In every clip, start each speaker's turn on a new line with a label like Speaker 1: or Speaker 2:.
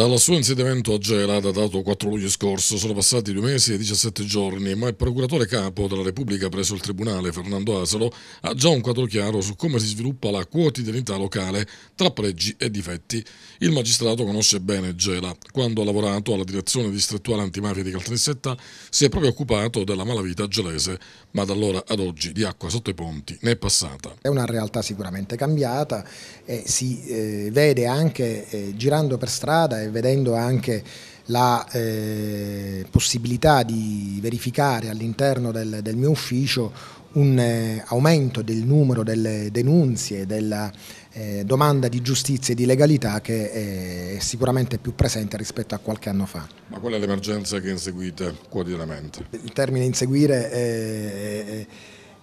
Speaker 1: Dalla sua insediamento a Gela, datato 4 luglio scorso, sono passati due mesi e 17 giorni, ma il procuratore capo della Repubblica presso il Tribunale, Fernando Asalo, ha già un quadro chiaro su come si sviluppa la quotidianità locale tra pregi e difetti. Il magistrato conosce bene Gela. Quando ha lavorato alla direzione distrettuale antimafia di Caltanissetta, si è proprio occupato della malavita gelese, ma da allora ad oggi di acqua sotto i ponti ne è passata.
Speaker 2: È una realtà sicuramente cambiata, eh, si eh, vede anche eh, girando per strada e vedendo anche la eh, possibilità di verificare all'interno del, del, mio ufficio un eh, aumento del numero delle denunzie, della eh, domanda di giustizia e di legalità che eh, è sicuramente più presente rispetto a qualche anno fa.
Speaker 1: Ma qual è l'emergenza che inseguite quotidianamente? Il termine
Speaker 2: inseguire eh, è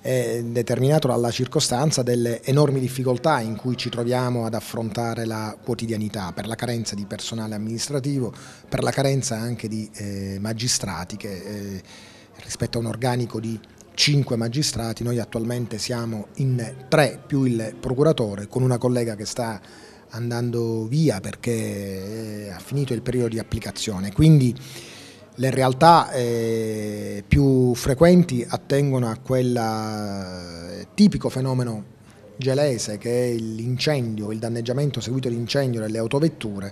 Speaker 2: è determinato dalla circostanza delle enormi difficoltà in cui ci troviamo ad affrontare la quotidianità per la carenza di personale amministrativo, per la carenza anche di eh, magistrati che eh, rispetto a un organico di cinque magistrati, noi attualmente siamo in tre più il procuratore con una collega che sta andando via perché eh, ha finito il periodo di applicazione. Quindi le realtà eh, frequenti attengono a quel eh, tipico fenomeno gelese che è l'incendio, il danneggiamento seguito all'incendio delle autovetture,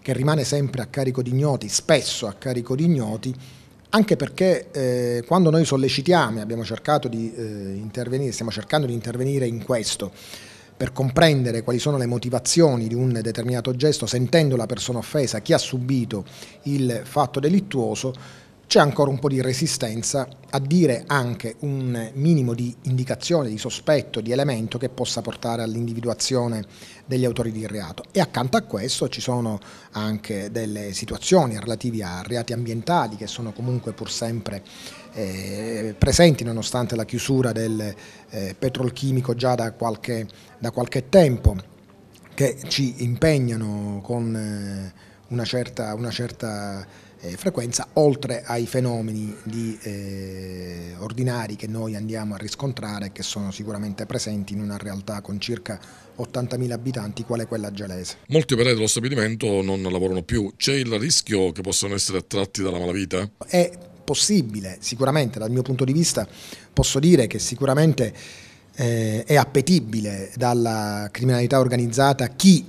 Speaker 2: che rimane sempre a carico di ignoti, spesso a carico di ignoti, anche perché eh, quando noi sollecitiamo, abbiamo cercato di eh, intervenire, stiamo cercando di intervenire in questo, per comprendere quali sono le motivazioni di un determinato gesto, sentendo la persona offesa, chi ha subito il fatto delittuoso, c'è ancora un po' di resistenza a dire anche un minimo di indicazione, di sospetto, di elemento che possa portare all'individuazione degli autori di reato. E accanto a questo ci sono anche delle situazioni relative a reati ambientali che sono comunque pur sempre eh, presenti nonostante la chiusura del eh, petrolchimico già da qualche, da qualche, tempo, che ci impegnano con eh, una certa... Una certa eh, frequenza, oltre ai fenomeni di, eh, ordinari che noi andiamo a riscontrare, che sono sicuramente presenti in una realtà con circa 80.000 abitanti, quale quella gelese.
Speaker 1: Molti operai dello stabilimento non lavorano più, c'è il rischio che possano essere attratti dalla malavita? È possibile, sicuramente
Speaker 2: dal mio punto di vista posso dire che sicuramente eh, è appetibile dalla criminalità organizzata chi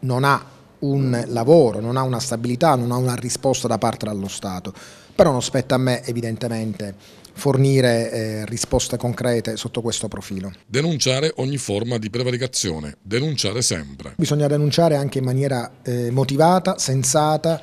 Speaker 2: non ha un lavoro, non ha una stabilità, non ha una risposta da parte dello Stato. Però non spetta a me evidentemente fornire eh, risposte concrete sotto questo profilo.
Speaker 1: Denunciare ogni forma di prevaricazione, denunciare sempre.
Speaker 2: Bisogna denunciare anche in maniera eh, motivata, sensata,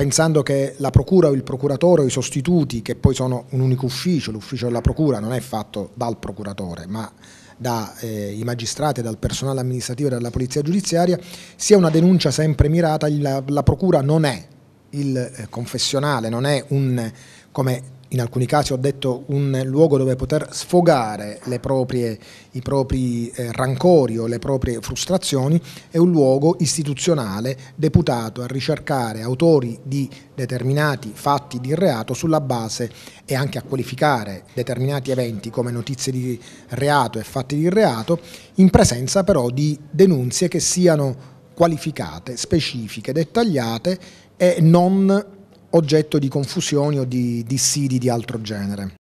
Speaker 2: pensando che la procura o il procuratore o i sostituti, che poi sono un unico ufficio, l'ufficio della procura non è fatto dal procuratore, ma dai eh, magistrati, dal personale amministrativo e dalla polizia giudiziaria, sia una denuncia sempre mirata, la, la procura non è il eh, confessionale, non è un, come in alcuni casi ho detto un luogo dove poter sfogare proprie, i propri eh, rancori o le proprie frustrazioni, è un luogo istituzionale deputato a ricercare autori di determinati fatti di reato sulla base e anche a qualificare determinati eventi come notizie di reato e fatti di reato, in presenza però di denunzie che siano qualificate, specifiche, dettagliate e non oggetto di confusioni o di dissidi di altro genere.